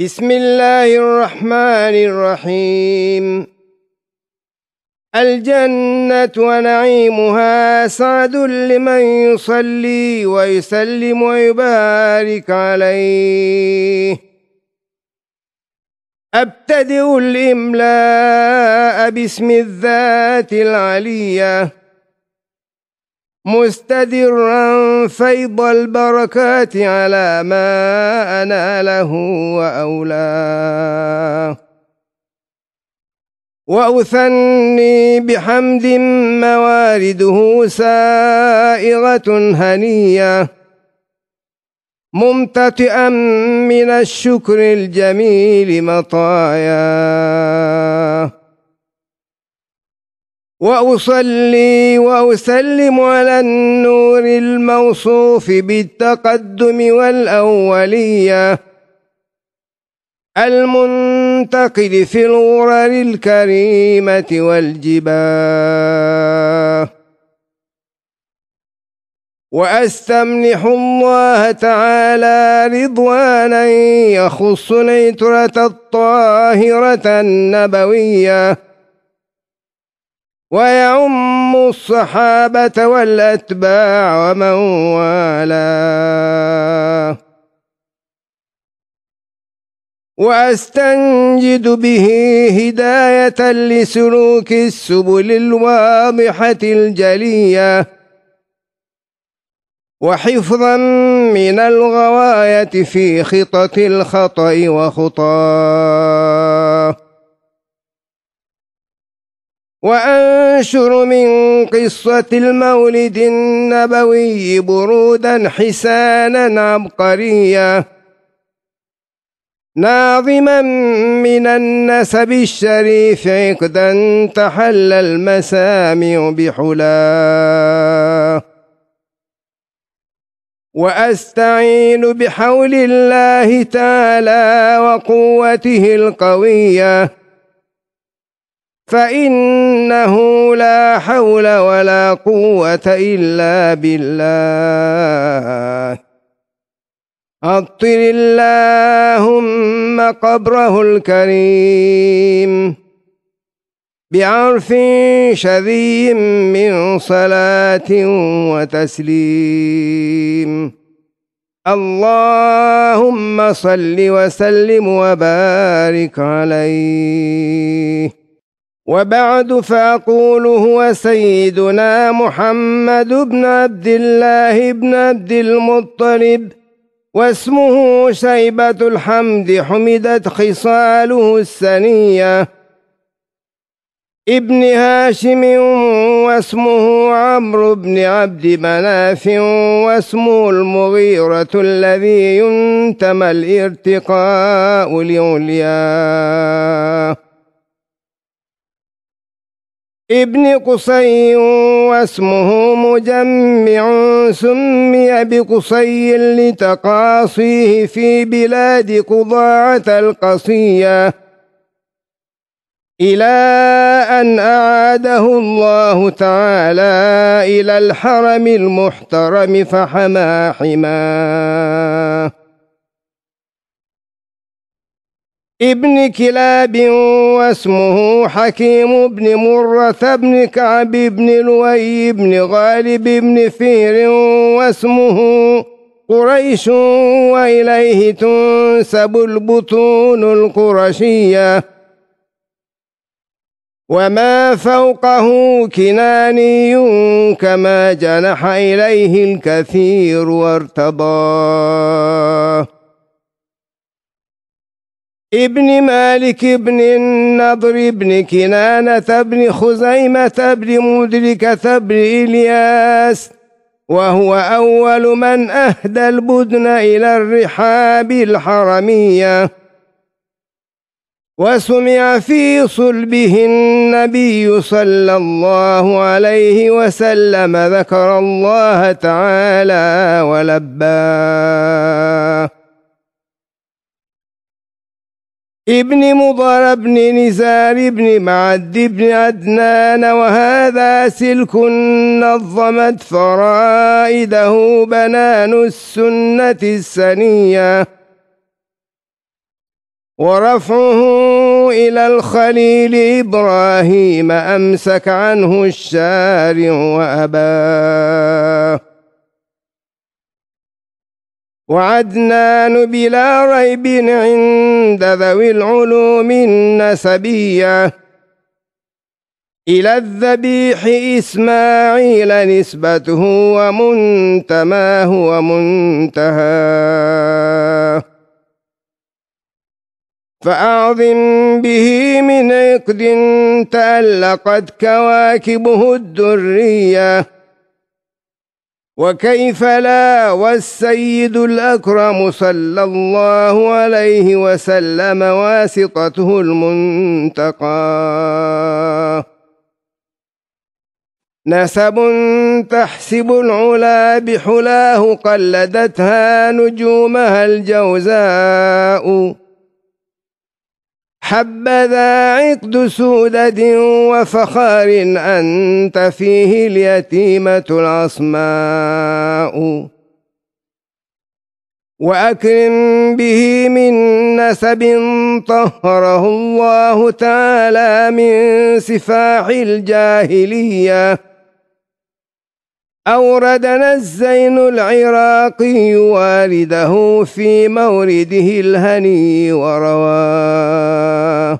بسم الله الرحمن الرحيم الجنة ونعيمها سعد لمن يصلي ويسلم ويبارك عليه أبتدئ الإملاء باسم الذات العليه مستدرا فيض البركات على ما أناله وأولاه وأثني بحمد موارده سائغة هنية ممتطئا من الشكر الجميل مطاياه وأصلي وأسلم على النور الموصوف بالتقدم والأولية المنتقد في الغرر الكريمة والجباه وأستمنح الله تعالى رضوانا يخص نيترة الطاهرة النبوية ويعم الصحابة والأتباع ومن والاه وأستنجد به هداية لسلوك السبل الواضحة الجلية وحفظا من الغواية في خطة الخطأ وخطاه وأنشر من قصة المولد النبوي برودا حسانا عبقريا ناظما من النسب الشريف عقدا تحل المسامع بحلاه وأستعين بحول الله تعالى وقوته القوية فإن إنه لا حول ولا قوة إلا بالله اطل اللهم قبره الكريم بعرف شذي من صلاة وتسليم اللهم صل وسلم وبارك عليه وبعد فأقول هو سيدنا محمد بن عبد الله بن عبد المطلب واسمه شيبة الحمد حمدت خصاله السنية ابن هاشم واسمه عمرو بن عبد مناف واسمه المغيرة الذي ينتمى الارتقاء لعلياه ابن قصي واسمه مجمع سمي بقصي لتقاصيه في بلاد قضاعة القصية إلى أن أعاده الله تعالى إلى الحرم المحترم فحما حماه ابن كلاب واسمه حكيم بن مرة بن كعب بن لؤي بن غالب بن فير واسمه قريش وإليه تنسب البطون القرشية وما فوقه كناني كما جنح إليه الكثير وارتضاه ابن مالك بن النضر بن كنانة بن خزيمة بن مدركة بن إلياس وهو أول من أهدى البدن إلى الرحاب الحرمية وسمع في صلبه النبي صلى الله عليه وسلم ذكر الله تعالى ولباه ابن مضر بن نزار بن معد بن عدنان وهذا سلك نظمت فرائده بنان السنة السنية ورفعه إلى الخليل إبراهيم أمسك عنه الشارع وأباه وعدنان بلا ريب عند ذوي العلوم النسبية إلى الذبيح إسماعيل نسبته ومنتماه ومنتهاه فأعظم به من عقد تألقت كواكبه الدريه وكيف لا والسيد الأكرم صلى الله عليه وسلم واسطته المنتقى نسب تحسب العلا بحلاه قلدتها نجومها الجوزاء حبذا عقد سودة وفخار أنت فيه اليتيمة العصماء وأكرم به من نسب طهره الله تعالى من سفاح الجاهليه أوردنا الزين العراقي والده في مورده الهني ورواه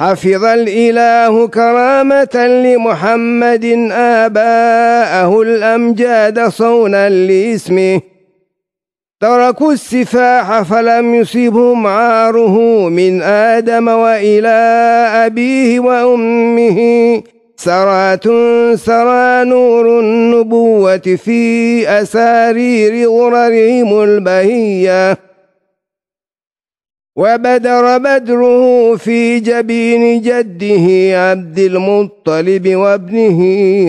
حفظ الإله كرامة لمحمد آباءه الأمجاد صونا لاسمه تركوا السفاح فلم يصبهم عاره من آدم وإلى أبيه وأمه سرعة سرى نور النبوة في أسارير غررهم البهية وبدر بدره في جبين جده عبد المطلب وابنه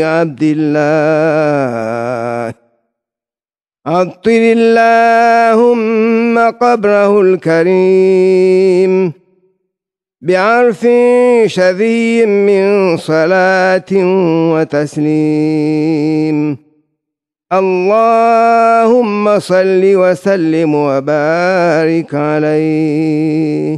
عبد الله أطل اللهم قبره الكريم بعرف شذي من صلاة وتسليم اللهم صل وسلم وبارك عليه